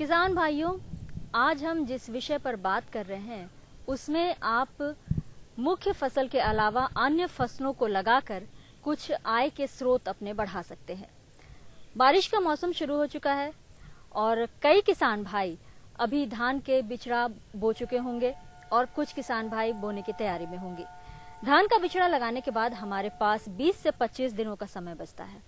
किसान भाइयों आज हम जिस विषय पर बात कर रहे हैं उसमें आप मुख्य फसल के अलावा अन्य फसलों को लगाकर कुछ आय के स्रोत अपने बढ़ा सकते हैं बारिश का मौसम शुरू हो चुका है और कई किसान भाई अभी धान के बिछड़ा बो चुके होंगे और कुछ किसान भाई बोने की तैयारी में होंगे धान का बिछड़ा लगाने के बाद हमारे पास 20 से 25 दिनों का समय बचता है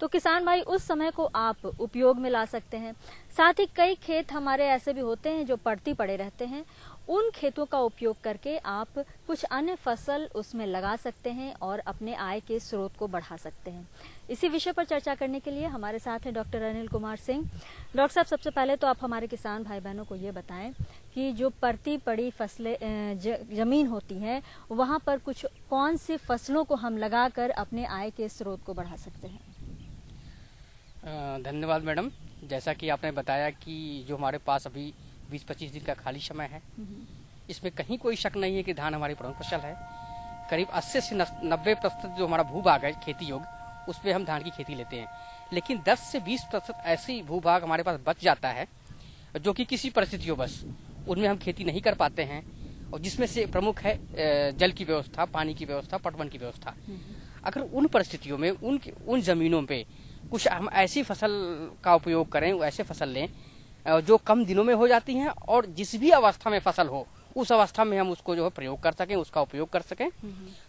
तो किसान भाई उस समय को आप उपयोग में ला सकते हैं साथ ही कई खेत हमारे ऐसे भी होते हैं जो पड़ती पड़े रहते हैं उन खेतों का उपयोग करके आप कुछ अन्य फसल उसमें लगा सकते हैं और अपने आय के स्रोत को बढ़ा सकते हैं इसी विषय पर चर्चा करने के लिए हमारे साथ हैं डॉक्टर अनिल कुमार सिंह डॉक्टर साहब सबसे पहले तो आप हमारे किसान भाई बहनों को ये बताएं कि जो परती पड़ी फसलें जमीन होती है वहां पर कुछ कौन सी फसलों को हम लगाकर अपने आय के स्रोत को बढ़ा सकते हैं धन्यवाद मैडम जैसा कि आपने बताया कि जो हमारे पास अभी 20-25 दिन का खाली समय है हम्म। इसमें कहीं कोई शक नहीं है कि धान हमारी प्रमुख फसल है करीब 80 से 90 प्रतिशत जो हमारा भूभाग है खेती योग उसमें हम धान की खेती लेते हैं लेकिन 10 से 20 प्रतिशत ऐसे भूभाग हमारे पास बच जाता है जो कि किसी परिस्थितियों बस उनमें हम खेती नहीं कर पाते हैं और जिसमें से प्रमुख है जल की व्यवस्था पानी की व्यवस्था पटवन की व्यवस्था हम्म। अगर उन परिस्थितियों में उन उन जमीनों पर कुछ हम ऐसी फसल का उपयोग करें ऐसे फसल लें जो कम दिनों में हो जाती हैं और जिस भी अवस्था में फसल हो उस अवस्था में हम उसको जो है प्रयोग कर सकें उसका उपयोग कर सकें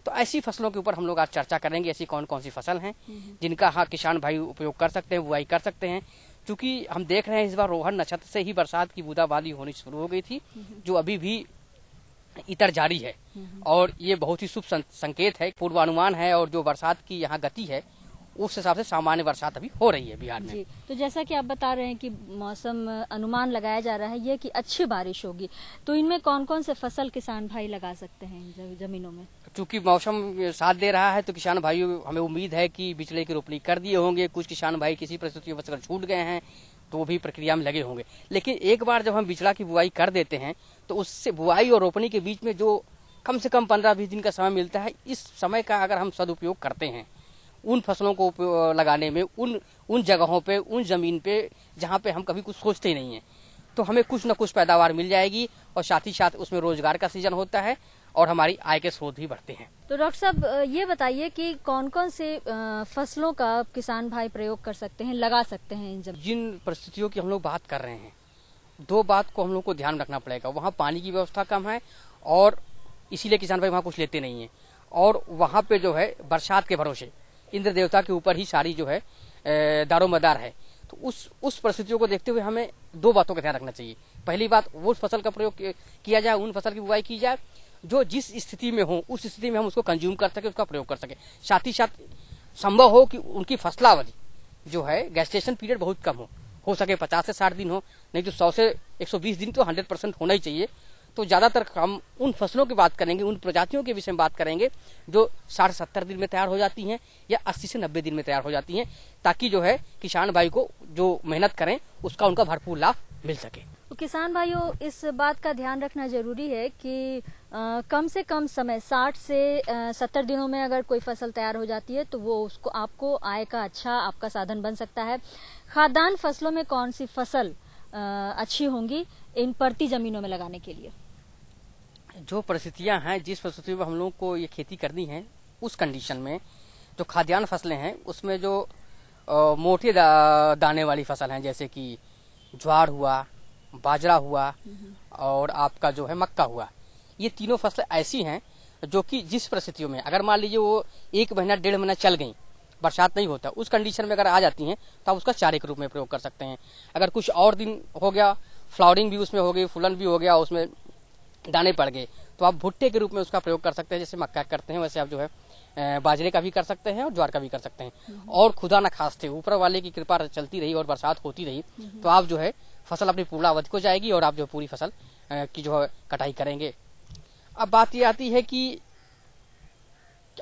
तो ऐसी फसलों के ऊपर हम लोग आज चर्चा करेंगे ऐसी कौन कौन सी फसल हैं जिनका हाँ किसान भाई उपयोग कर सकते हैं बुआई कर सकते हैं क्योंकि हम देख रहे हैं इस बार रोहन नक्षत्र से ही बरसात की बूंदाबांदी होनी शुरू हो गई थी जो अभी भी इतर जारी है और ये बहुत ही शुभ संकेत है पूर्वानुमान है और जो बरसात की यहाँ गति है उस हिसाब से सामान्य बरसात अभी हो रही है बिहार में तो जैसा कि आप बता रहे हैं कि मौसम अनुमान लगाया जा रहा है ये कि अच्छी बारिश होगी तो इनमें कौन कौन से फसल किसान भाई लगा सकते हैं जमीनों में चूंकि मौसम साथ दे रहा है तो किसान भाई हमें उम्मीद है कि बिचले की रोपनी कर दिए होंगे कुछ किसान भाई किसी परिस्थिति में छूट गए हैं तो भी प्रक्रिया में लगे होंगे लेकिन एक बार जब हम बिचड़ा की बुआई कर देते हैं तो उससे बुआई और रोपनी के बीच में जो कम से कम पंद्रह बीस दिन का समय मिलता है इस समय का अगर हम सदुपयोग करते हैं उन फसलों को लगाने में उन उन जगहों पे उन जमीन पे जहाँ पे हम कभी कुछ सोचते ही नहीं है तो हमें कुछ ना कुछ पैदावार मिल जाएगी और साथ ही साथ उसमें रोजगार का सीजन होता है और हमारी आय के स्रोत भी बढ़ते हैं तो डॉक्टर साहब ये बताइए कि कौन कौन से फसलों का किसान भाई प्रयोग कर सकते हैं लगा सकते हैं जब जिन परिस्थितियों की हम लोग बात कर रहे हैं दो बात को हम लोग को ध्यान रखना पड़ेगा वहाँ पानी की व्यवस्था कम है और इसीलिए किसान भाई वहाँ कुछ लेते नहीं है और वहाँ पे जो है बरसात के भरोसे इंद्र देवता के ऊपर ही सारी जो है दारोमदार है तो उस उस परिस्थितियों को देखते हुए हमें दो बातों का ध्यान रखना चाहिए पहली बात वो फसल का प्रयोग किया जाए उन फसल की बुआई की जाए जो जिस स्थिति में हो उस स्थिति में हम उसको कंज्यूम कर सके उसका प्रयोग कर सके साथ ही साथ संभव हो कि उनकी फसलावधि जो है गैस्टेशन पीरियड बहुत कम हो हो सके पचास से साठ दिन हो नहीं तो सौ से एक सौ बीस दिन तो हंड्रेड परसेंट होना ही चाहिए तो ज्यादातर हम उन फसलों की बात करेंगे उन प्रजातियों के विषय में बात करेंगे जो साठ सत्तर दिन में तैयार हो जाती हैं या अस्सी से नब्बे दिन में तैयार हो जाती हैं ताकि जो है किसान भाई को जो मेहनत करें उसका उनका भरपूर लाभ मिल सके तो किसान भाइयों इस बात का ध्यान रखना जरूरी है कि आ, कम से कम समय साठ से सत्तर दिनों में अगर कोई फसल तैयार हो जाती है तो वो उसको आपको आय का अच्छा आपका साधन बन सकता है खाद्यान्न फसलों में कौन सी फसल आ, अच्छी होंगी इन परती जमीनों में लगाने के लिए जो परिस्थितियां हैं जिस परिस्थिति में हम लोग को ये खेती करनी है उस कंडीशन में जो खाद्यान्न फसलें हैं उसमें जो मोटे दा, दाने वाली फसल हैं जैसे कि ज्वार हुआ बाजरा हुआ और आपका जो है मक्का हुआ ये तीनों फसलें ऐसी हैं जो कि जिस परिस्थितियों में अगर मान लीजिए वो एक महीना डेढ़ महीना चल गई बरसात नहीं होता उस कंडीशन में अगर आ जाती हैं तो आप उसका चारे के रूप में प्रयोग कर सकते हैं अगर कुछ और दिन हो गया फ्लावरिंग भी उसमें हो गई फुलन भी हो गया उसमें दाने पड़ गए तो आप भुट्टे के रूप में उसका प्रयोग कर सकते हैं जैसे मक्का करते हैं वैसे आप जो है बाजरे का भी कर सकते हैं और ज्वार का भी कर सकते हैं हम्म। और खुदा न खासते ऊपर वाले की कृपा चलती रही और बरसात होती रही हम्म। तो आप जो है फसल अपनी अवधि को जाएगी और आप जो पूरी फसल की जो है कटाई करेंगे अब बात ये आती है कि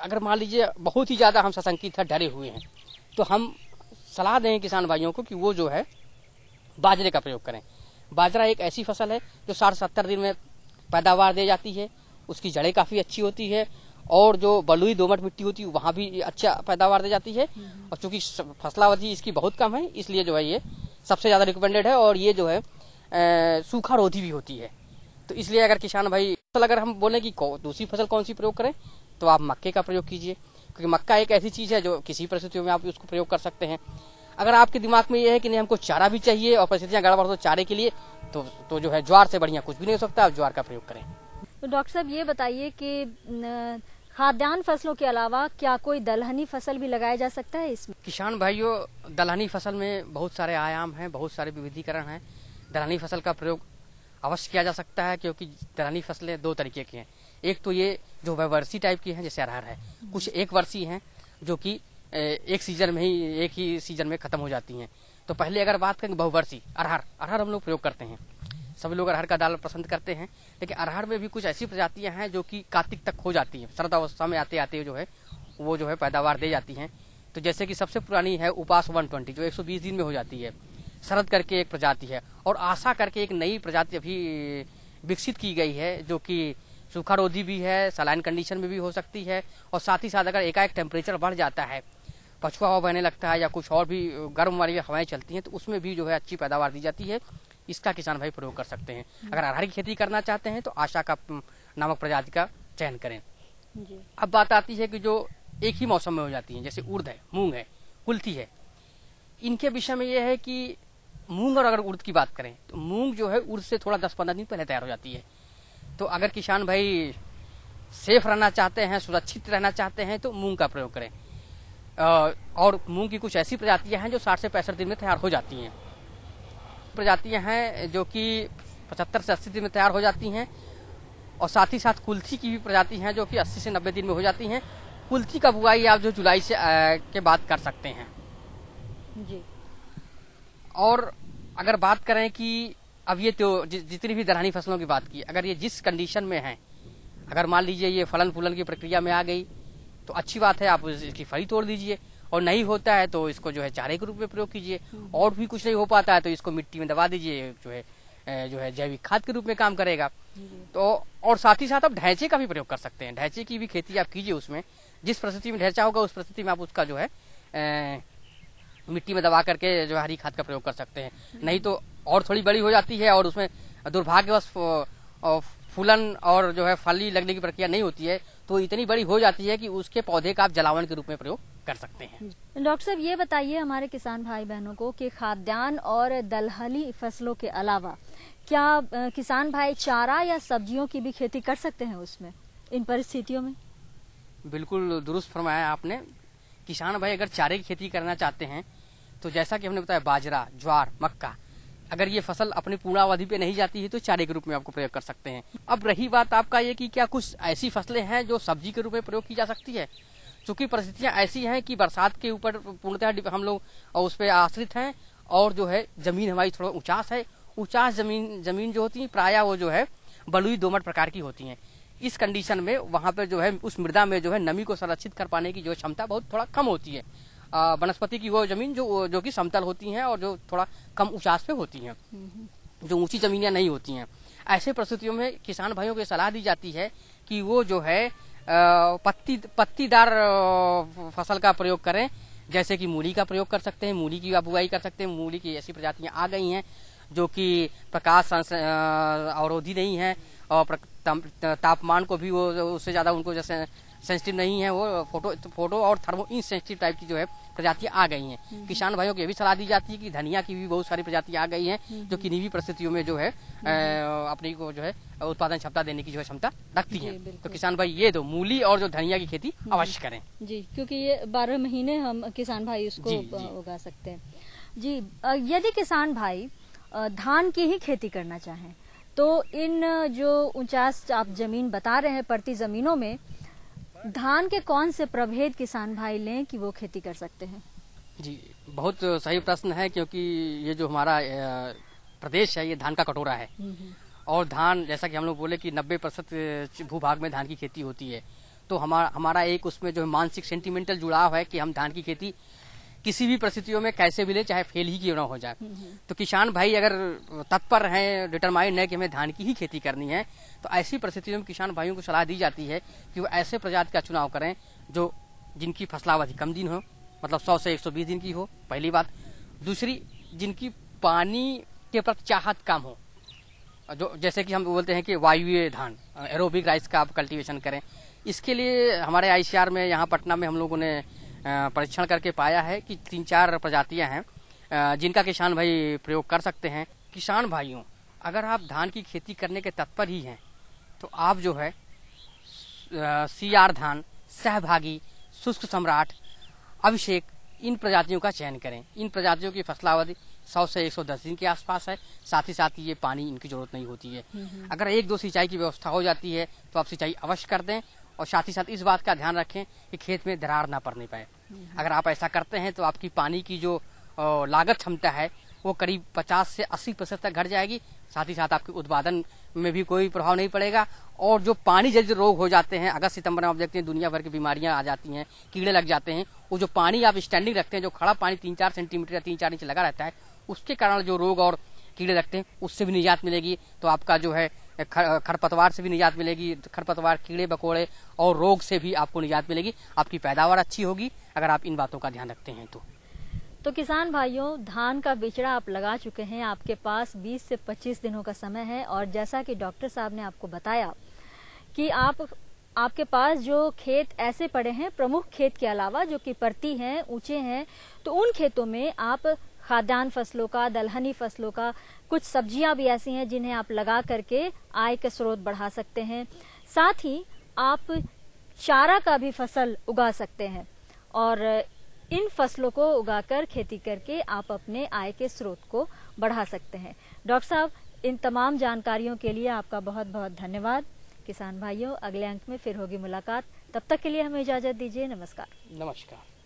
अगर मान लीजिए बहुत ही ज्यादा हम सशंकित है डरे हुए हैं तो हम सलाह दें किसान भाइयों को कि वो जो है बाजरे का प्रयोग करें बाजरा एक ऐसी फसल है जो साठ सत्तर दिन में पैदावार दे जाती है उसकी जड़ें काफ़ी अच्छी होती है और जो बलुई दोमट मिट्टी होती है वहाँ भी अच्छा पैदावार दे जाती है हम्म। और चूंकि फसलावधि इसकी बहुत कम है इसलिए जो है ये सबसे ज़्यादा रिकमेंडेड है और ये जो है सूखा रोधी भी होती है तो इसलिए अगर किसान भाई फसल अगर हम बोले कि दूसरी फसल कौन सी प्रयोग करें तो आप मक्के का प्रयोग कीजिए क्योंकि मक्का एक ऐसी चीज़ है जो किसी परिस्थितियों में आप उसको प्रयोग कर सकते हैं अगर आपके दिमाग में ये है कि नहीं हमको चारा भी चाहिए और परिस्थितियाँ गड़बड़ हो तो चारे के लिए तो तो जो है ज्वार से बढ़िया कुछ भी नहीं हो सकता आप ज्वार का प्रयोग करें तो डॉक्टर साहब ये बताइए कि खाद्यान्न फसलों के अलावा क्या कोई दलहनी फसल भी लगाया जा सकता है इसमें किसान भाइयों दलहनी फसल में बहुत सारे आयाम हैं बहुत सारे विविधीकरण हैं दलहनी फसल का प्रयोग अवश्य किया जा सकता है क्योंकि दलहनी फसलें दो तरीके की हैं एक तो ये जो वर्षी टाइप की हैं जैसे अरहर है कुछ एक वर्षी हैं जो कि एक सीजन में ही एक ही सीजन में खत्म हो जाती हैं तो पहले अगर बात करें बहुवर्षी अरहर अरहर हम लोग प्रयोग करते हैं सभी लोग अरहर का दाल पसंद करते हैं लेकिन अरहर में भी कुछ ऐसी प्रजातियां हैं जो कि कार्तिक तक हो जाती हैं शरद अवस्था में आते आते जो है वो जो है पैदावार दे जाती हैं तो जैसे कि सबसे पुरानी है उपास 120 जो 120 दिन में हो जाती है शरद करके एक प्रजाति है और आशा करके एक नई प्रजाति अभी विकसित की गई है जो कि सूखा रोधी भी है सलाइन कंडीशन में भी हो सकती है और साथ ही साथ अगर एकाएक टेम्परेचर बढ़ जाता है पछुआ हवा बहने लगता है या कुछ और भी गर्म वाली हवाएं चलती हैं तो उसमें भी जो है अच्छी पैदावार दी जाती है इसका किसान भाई प्रयोग कर सकते हैं हम्म। अगर अरहर की खेती करना चाहते हैं तो आशा का नामक प्रजाति का चयन करें अब बात आती है कि जो एक ही मौसम में हो जाती है जैसे उर्द है मूंग है कुल्थी है इनके विषय में यह है कि मूंग और अगर उर्द की बात करें तो मूंग जो है उर्द से थोड़ा दस पंद्रह दिन पहले तैयार हो जाती है तो अगर किसान भाई सेफ रहना चाहते हैं सुरक्षित रहना चाहते हैं तो मूंग का प्रयोग करें और मूंग की कुछ ऐसी प्रजातियां हैं जो साठ से पैंसठ दिन में तैयार हो जाती हैं प्रजातियां हैं जो कि पचहत्तर से अस्सी दिन में तैयार हो जाती हैं और साथ ही साथ कुल्थी की भी प्रजाति हैं जो कि अस्सी से नब्बे दिन में हो जाती हैं कुल्थी का बुआई आप जो जुलाई से आ, के बाद कर सकते हैं जी और अगर बात करें कि अब ये तो जि, जितनी भी दलहनी फसलों की बात की अगर ये जिस कंडीशन में है अगर मान लीजिए ये फलन फूलन की प्रक्रिया में आ गई तो अच्छी बात है आप इसकी फरी तोड़ दीजिए और नहीं होता है तो इसको जो है चारे के रूप में प्रयोग कीजिए हम्म। और भी कुछ नहीं हो पाता है तो इसको मिट्टी में दबा दीजिए जो है जो है जैविक खाद के रूप में काम करेगा तो और साथ ही साथ आप ढैंचे का भी प्रयोग कर सकते हैं ढैंचे की भी खेती आप कीजिए उसमें जिस परिस्थिति में ढैंचा होगा उस परिस्थिति में आप उसका जो है ए, मिट्टी में दबा करके जो हरी खाद का प्रयोग कर सकते हैं हम्म। नहीं तो और थोड़ी बड़ी हो जाती है और उसमें दुर्भाग्यवश फूलन और जो है फली लगने की प्रक्रिया नहीं होती है तो इतनी बड़ी हो जाती है कि उसके पौधे का आप जलावन के रूप में प्रयोग कर सकते हैं डॉक्टर साहब ये बताइए हमारे किसान भाई बहनों को कि खाद्यान्न और दलहली फसलों के अलावा क्या किसान भाई चारा या सब्जियों की भी खेती कर सकते हैं उसमें इन परिस्थितियों में बिल्कुल दुरुस्त फरमाया आपने किसान भाई अगर चारे की खेती करना चाहते हैं तो जैसा कि हमने बताया बाजरा ज्वार मक्का अगर ये फसल अपनी अवधि पे नहीं जाती है तो चारे के रूप में आपको प्रयोग कर सकते हैं अब रही बात आपका ये कि क्या कुछ ऐसी फसलें हैं जो सब्जी के रूप में प्रयोग की जा सकती है चूंकि परिस्थितियां ऐसी हैं कि बरसात के ऊपर पूर्णतः हम लोग उस पर आश्रित हैं और जो है जमीन हमारी थोड़ा उचास है उचास जमीन जमीन जो होती है प्राय वो जो है बलुई दोमट प्रकार की होती है इस कंडीशन में वहां पर जो है उस मृदा में जो है नमी को संरक्षित कर पाने की जो क्षमता बहुत थोड़ा कम होती है वनस्पति की वो जमीन जो जो कि समतल होती हैं और जो थोड़ा कम ऊंचास पे होती हैं जो ऊंची जमीनियां नहीं होती हैं ऐसे परिस्थितियों में किसान भाइयों को सलाह दी जाती है कि वो जो है पत्ती पत्तीदार फसल का प्रयोग करें जैसे कि मूली का प्रयोग कर सकते हैं मूली की आप बुआई कर सकते हैं मूली की ऐसी प्रजातियां आ गई हैं जो कि प्रकाश अवरोधी नहीं है और तापमान को भी वो उससे ज्यादा उनको जैसे सेंसिटिव नहीं है वो फोटो फोटो और थर्मो इनसेंसिटिव टाइप की जो है प्रजातियां आ गई हैं हम्म। किसान भाइयों को यह भी सलाह दी जाती है कि धनिया की भी बहुत सारी प्रजातियां आ गई हैं हम्म। जो कि निवी परिस्थितियों में जो है हम्म। अपनी को जो है उत्पादन क्षमता देने की जो है क्षमता रखती है तो किसान भाई ये दो मूली और जो धनिया की खेती अवश्य करें जी क्योंकि ये बारह महीने हम किसान भाई उसको उगा सकते हैं जी यदि किसान भाई धान की ही खेती करना चाहें तो इन जो उनचास आप जमीन बता रहे हैं प्रति जमीनों में धान के कौन से प्रभेद किसान भाई लें कि वो खेती कर सकते हैं जी बहुत सही प्रश्न है क्योंकि ये जो हमारा प्रदेश है ये धान का कटोरा है हम्म, हम्म। और धान जैसा कि हम लोग बोले कि 90 प्रतिशत भूभाग में धान की खेती होती है तो हमारा हमारा एक उसमें जो मानसिक सेंटिमेंटल जुड़ाव है कि हम धान की खेती किसी भी परिस्थितियों में कैसे भी ले चाहे फेल ही क्यों ना हो जाए हम्म, हम्म। तो किसान भाई अगर तत्पर हैं डिटरमाइंड है कि हमें धान की ही खेती करनी है तो ऐसी परिस्थितियों में किसान भाइयों को सलाह दी जाती है कि वो ऐसे प्रजाति का चुनाव करें जो जिनकी फसलावधि कम दिन हो मतलब सौ से एक सौ बीस दिन की हो पहली बात दूसरी जिनकी पानी के प्रति चाहत कम हो जो जैसे कि हम बोलते हैं कि वायुवीय धान एरोबिक राइस का आप कल्टीवेशन करें इसके लिए हमारे आईसीआर में यहाँ पटना में हम लोगों ने परीक्षण करके पाया है कि तीन चार प्रजातियां हैं जिनका किसान भाई प्रयोग कर सकते हैं किसान भाइयों अगर आप धान की खेती करने के तत्पर ही हैं तो आप जो है सी आर धान सहभागी शुष्क सम्राट अभिषेक इन प्रजातियों का चयन करें इन प्रजातियों की फसलावधि 100 से 110 दिन के आसपास है साथ ही साथ ये पानी इनकी जरूरत नहीं होती है हम्म, हम्म। अगर एक दो सिंचाई की व्यवस्था हो जाती है तो आप सिंचाई अवश्य कर दें और साथ ही साथ इस बात का ध्यान रखें कि खेत में दरार ना पड़ने पाए अगर आप ऐसा करते हैं तो आपकी पानी की जो लागत क्षमता है वो करीब 50 से 80 प्रतिशत तक घट जाएगी साथ ही साथ आपके उत्पादन में भी कोई प्रभाव नहीं पड़ेगा और जो पानी जल्द रोग हो जाते हैं अगस्त सितंबर में आप देखते हैं दुनिया भर की बीमारियां आ जाती हैं कीड़े लग जाते हैं वो जो पानी आप स्टैंडिंग रखते हैं जो खड़ा पानी तीन चार सेंटीमीटर या तीन चार इंच लगा रहता है उसके कारण जो रोग और कीड़े लगते हैं उससे भी निजात मिलेगी तो आपका जो है खरपतवार से भी निजात मिलेगी खरपतवार कीड़े बकोड़े और रोग से भी आपको निजात मिलेगी आपकी पैदावार अच्छी होगी अगर आप इन बातों का ध्यान रखते हैं तो तो किसान भाइयों धान का बिचड़ा आप लगा चुके हैं आपके पास 20 से 25 दिनों का समय है और जैसा कि डॉक्टर साहब ने आपको बताया कि आप आपके पास जो खेत ऐसे पड़े हैं प्रमुख खेत के अलावा जो कि परती हैं ऊंचे हैं तो उन खेतों में आप खाद्यान्न फसलों का दलहनी फसलों का कुछ सब्जियां भी ऐसी हैं जिन्हें आप लगा करके आय के स्रोत बढ़ा सकते हैं साथ ही आप चारा का भी फसल उगा सकते हैं और इन फसलों को उगाकर खेती करके आप अपने आय के स्रोत को बढ़ा सकते हैं डॉक्टर साहब इन तमाम जानकारियों के लिए आपका बहुत बहुत धन्यवाद किसान भाइयों अगले अंक में फिर होगी मुलाकात तब तक के लिए हमें इजाजत दीजिए नमस्कार नमस्कार